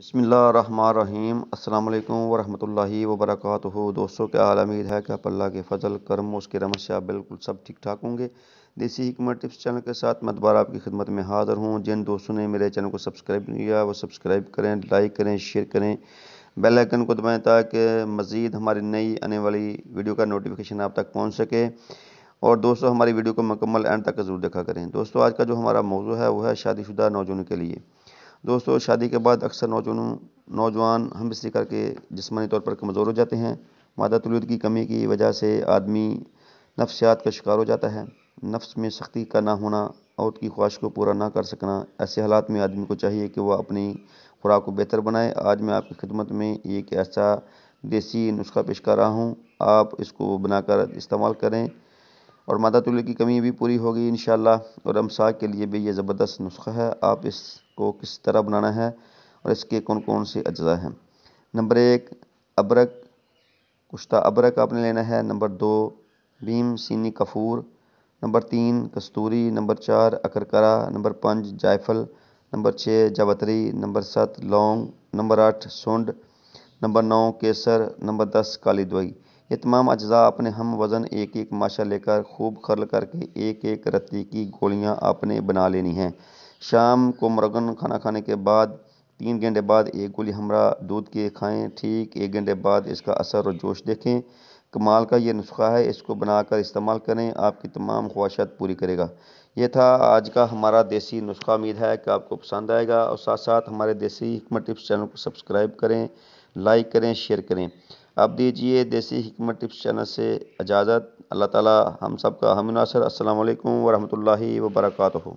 بسم اللہ الرحمن الرحیم السلام علیکم ورحمۃ اللہ وبرکاتہ دوستو دوستوں کیا امید ہے کہ آپ اللہ کے فضل کرم اس کے رحمت سے آپ بالکل سب ٹھیک ٹھاک ہوں گے دیسی حکمت ٹپس چینل کے ساتھ میں دوبارہ آپ کی خدمت میں حاضر ہوں جن دوستوں نے میرے چینل کو سبسکرائب کیا وہ سبسکرائب کریں لائک کریں شیئر کریں بیل بیلیکن کو دبائیں تاکہ مزید ہماری نئی آنے والی ویڈیو کا نوٹیفیکیشن آپ تک پہنچ سکے اور دوستوں ہماری ویڈیو کو مکمل اینڈ تک ضرور دیکھا کریں دوستوں آج کا جو ہمارا موضوع ہے وہ ہے شادی شدہ نوجوانوں کے لیے دوستو شادی کے بعد اکثر نوجوانوں نوجوان ہم بسری کر کے جسمانی طور پر کمزور ہو جاتے ہیں مادہ طلود کی کمی کی وجہ سے آدمی نفسیات کا شکار ہو جاتا ہے نفس میں سختی کا نہ ہونا عورت کی خواہش کو پورا نہ کر سکنا ایسے حالات میں آدمی کو چاہیے کہ وہ اپنی خوراک کو بہتر بنائے آج میں آپ کی خدمت میں ایک ایسا دیسی نسخہ پیش کر رہا ہوں آپ اس کو بنا کر استعمال کریں اور مادہ تولے کی کمی بھی پوری ہوگی ان اللہ اور امساک کے لیے بھی یہ زبردست نسخہ ہے آپ اس کو کس طرح بنانا ہے اور اس کے کون کون سے اجزاء ہیں نمبر ایک ابرک کشتہ ابرک آپ نے لینا ہے نمبر دو بھیم سینی کفور نمبر تین کستوری نمبر چار اکرکرا نمبر پانچ جائفل نمبر چھ جاوتری نمبر سات لونگ نمبر آٹھ سونڈ نمبر نو کیسر نمبر دس کالی دوائی یہ تمام اجزاء اپنے ہم وزن ایک ایک ماشا لے کر خوب خرل کر کے ایک ایک رتی کی گولیاں آپ نے بنا لینی ہیں شام کو مرغن کھانا کھانے کے بعد تین گھنٹے بعد ایک گولی ہمراہ دودھ کے کھائیں ٹھیک ایک گھنٹے بعد اس کا اثر اور جوش دیکھیں کمال کا یہ نسخہ ہے اس کو بنا کر استعمال کریں آپ کی تمام خواہشات پوری کرے گا یہ تھا آج کا ہمارا دیسی نسخہ امید ہے کہ آپ کو پسند آئے گا اور ساتھ ساتھ ہمارے دیسی حکمت ٹپس چینل کو سبسکرائب کریں لائک کریں شیئر کریں اب دیجیے دیسی حکمت ٹپس چینل سے اجازت اللہ تعالی ہم سب کا ہم ناصر السلام علیکم ورحمۃ اللہ وبرکاتہ